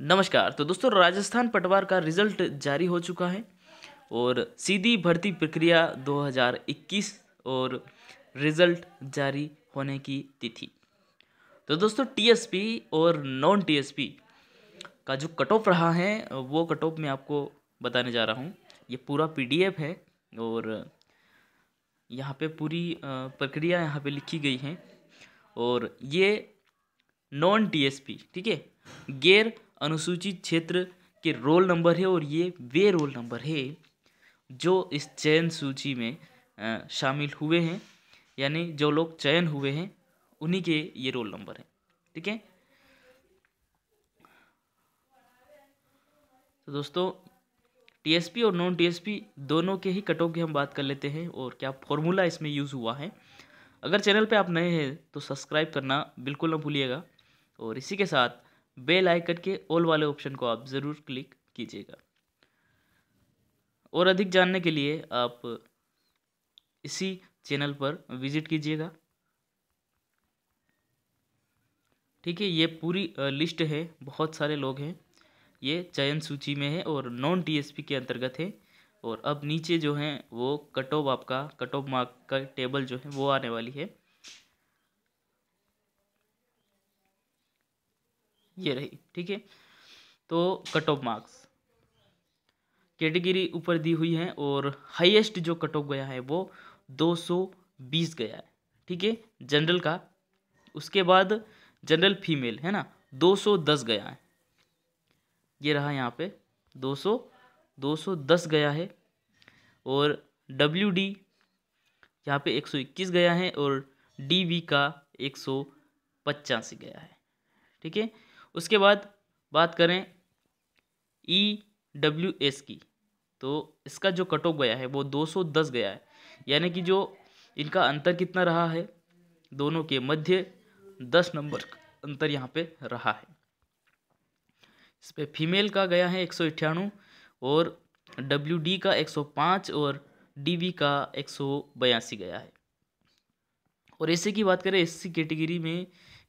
नमस्कार तो दोस्तों राजस्थान पटवार का रिजल्ट जारी हो चुका है और सीधी भर्ती प्रक्रिया 2021 और रिजल्ट जारी होने की तिथि तो दोस्तों टीएसपी और नॉन टीएसपी का जो कट ऑफ रहा है वो कट ऑफ मैं आपको बताने जा रहा हूँ ये पूरा पीडीएफ है और यहाँ पे पूरी प्रक्रिया यहाँ पे लिखी गई है और ये नॉन टीएसपी ठीक है गैर अनुसूचित क्षेत्र के रोल नंबर है और ये वे रोल नंबर है जो इस चयन सूची में शामिल हुए हैं यानी जो लोग चयन हुए हैं उन्हीं के ये रोल नंबर हैं ठीक है तो दोस्तों टीएसपी और नॉन टीएसपी दोनों के ही कट ऑफ की हम बात कर लेते हैं और क्या फॉर्मूला इसमें यूज़ हुआ है अगर चैनल पे आप नए हैं तो सब्सक्राइब करना बिल्कुल ना भूलिएगा और इसी के साथ बेल आइकन के ऑल वाले ऑप्शन को आप ज़रूर क्लिक कीजिएगा और अधिक जानने के लिए आप इसी चैनल पर विजिट कीजिएगा ठीक है ये पूरी लिस्ट है बहुत सारे लोग हैं ये चयन सूची में है और नॉन टीएसपी के अंतर्गत है और अब नीचे जो है वो कट ऑफ आपका कट ऑफ मार्क का टेबल जो है वो आने वाली है ये रही ठीक है तो कट ऑफ मार्क्स कैटेगरी ऊपर दी हुई है और हाईएस्ट जो कट ऑफ गया है वो 220 गया है ठीक है जनरल का उसके बाद जनरल फीमेल है ना 210 गया है ये रहा यहाँ पे 200 210 गया है और डब्ल्यू डी यहाँ पे 121 गया है और डी वी का एक सौ गया है ठीक है उसके बाद बात करें ई डब्ल्यू एस की तो इसका जो कट ऑफ गया है वो 210 गया है यानी कि जो इनका अंतर कितना रहा है दोनों के मध्य 10 नंबर अंतर यहाँ पे रहा है इस पर फीमेल का गया है एक और डब्ल्यू डी का 105 और डी बी का एक गया है और एस की बात करें एस कैटेगरी में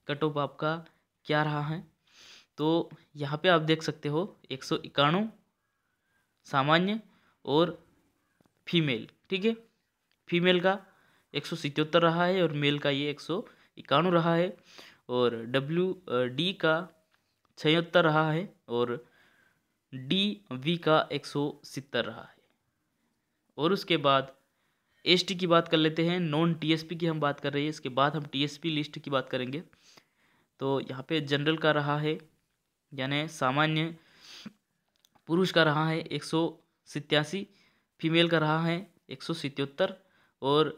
कट ऑफ आपका क्या रहा है तो यहाँ पे आप देख सकते हो एक सौ इक्यानवे सामान्य और फीमेल ठीक है फीमेल का एक सौ सितहत्तर रहा है और मेल का ये एक सौ इक्यानवे रहा है और डब्ल्यू डी का छिहत्तर रहा है और डी वी का एक सौ सत्तर रहा है और उसके बाद एसटी की बात कर लेते हैं नॉन टीएसपी की हम बात कर रहे हैं इसके बाद हम टीएसपी लिस्ट की बात करेंगे तो यहाँ पे जनरल का रहा है यानी सामान्य पुरुष का रहा है एक सौ सत्तासी फीमेल का रहा है एक सौ और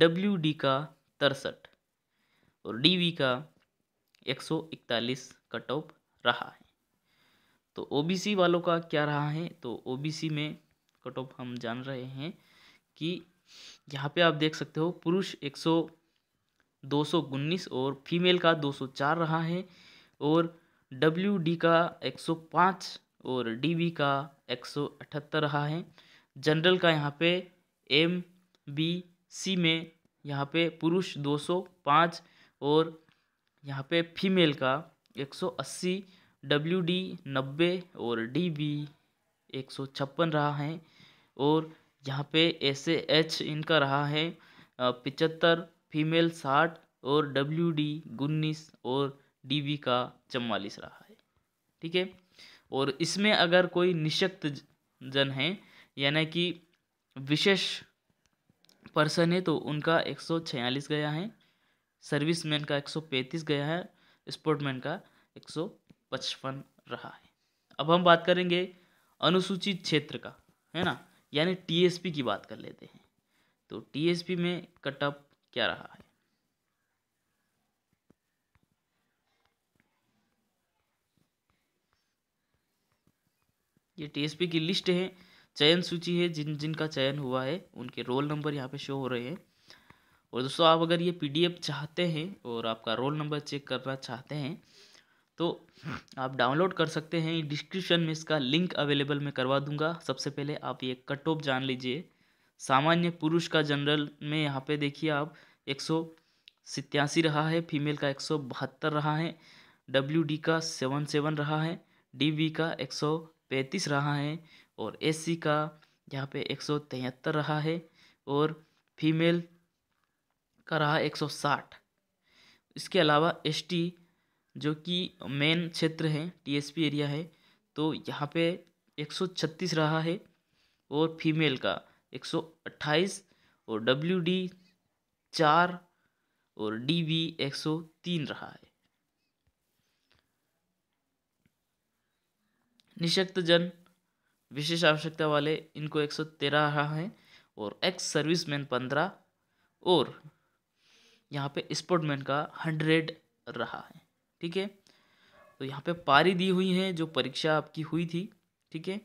डब्ल्यू डी का तिरसठ और डी वी का एक सौ इकतालीस कट ऑफ रहा है तो ओबीसी वालों का क्या रहा है तो ओबीसी में कट ऑफ हम जान रहे हैं कि यहाँ पे आप देख सकते हो पुरुष एक सौ दो सौ उन्नीस और फीमेल का दो सौ चार रहा है और डब्ल्यू डी का 105 और डी बी का 178 रहा है जनरल का यहाँ पे एम बी सी में यहाँ पे पुरुष 205 और यहाँ पे फीमेल का 180 डब्ल्यू डी नब्बे और डी बी एक सौ छप्पन रहा है और यहाँ पे एस एच इनका रहा है पिचहत्तर फीमेल साठ और डब्ल्यू डी उन्नीस और डी का चवालीस रहा है ठीक है और इसमें अगर कोई निशक्त जन है यानी कि विशेष पर्सन है तो उनका एक सौ छियालीस गया है सर्विसमैन का एक सौ पैंतीस गया है स्पोर्टमैन का एक सौ पचपन रहा है अब हम बात करेंगे अनुसूचित क्षेत्र का है ना यानी टीएसपी की बात कर लेते हैं तो टीएसपी में कटअप क्या रहा है ये टीएसपी की लिस्ट है चयन सूची है जिन जिनका चयन हुआ है उनके रोल नंबर यहाँ पे शो हो रहे हैं और दोस्तों आप अगर ये पीडीएफ चाहते हैं और आपका रोल नंबर चेक करना चाहते हैं तो आप डाउनलोड कर सकते हैं डिस्क्रिप्शन में इसका लिंक अवेलेबल मैं करवा दूंगा सबसे पहले आप ये कट ऑफ जान लीजिए सामान्य पुरुष का जनरल में यहाँ पे देखिए आप एक सौ रहा है फीमेल का एक सौ बहत्तर रहा है डब्ल्यू डी का सेवन सेवन रहा है डी बी का एक सौ पैंतीस रहा है और एस सी का यहाँ पे एक सौ तिहत्तर रहा है और फीमेल का रहा एक सौ साठ इसके अलावा एस टी जो कि मेन क्षेत्र है टीएसपी एरिया है तो यहाँ पे एक सौ छत्तीस रहा है और फीमेल का एक सौ अट्ठाईस और डब्ल्यू डी चार और डी बी एक सौ तीन रहा है निशक्तजन विशेष आवश्यकता वाले इनको एक सौ तेरह है और एक्स सर्विसमैन पंद्रह और यहाँ पे स्पोर्टमैन का हंड्रेड रहा है ठीक है तो यहाँ पे पारी दी हुई है जो परीक्षा आपकी हुई थी ठीक है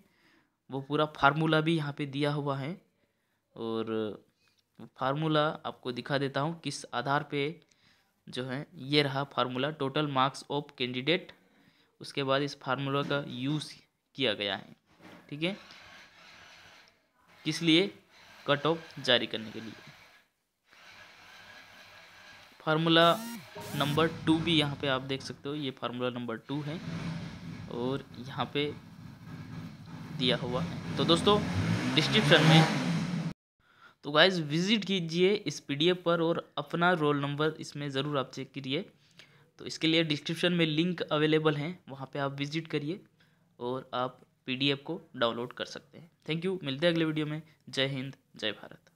वो पूरा फार्मूला भी यहाँ पे दिया हुआ है और फार्मूला आपको दिखा देता हूँ किस आधार पे जो है ये रहा formula total marks of candidate उसके बाद इस फार्मूला का यूज़ किया गया है ठीक है किस लिए कट ऑफ जारी करने के लिए फार्मूला नंबर टू भी यहाँ पे आप देख सकते हो ये फार्मूला नंबर टू है और यहाँ पे दिया हुआ है तो दोस्तों डिस्क्रिप्शन में तो गाइज विजिट कीजिए इस पीडीएफ पर और अपना रोल नंबर इसमें ज़रूर आप चेक करिए तो इसके लिए डिस्क्रिप्शन में लिंक अवेलेबल हैं वहाँ पे आप विजिट करिए और आप पीडीएफ को डाउनलोड कर सकते हैं थैंक यू मिलते हैं अगले वीडियो में जय हिंद जय भारत